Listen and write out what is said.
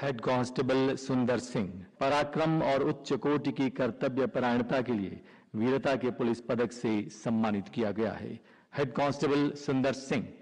head constable सुंदर सिंह पराक्रम और उच्च कोटि की कर्तव्य परायणता के लिए वीरता के पुलिस पदक से सम्मानित किया गया है हेड कांस्टेबल सुंदर सिंह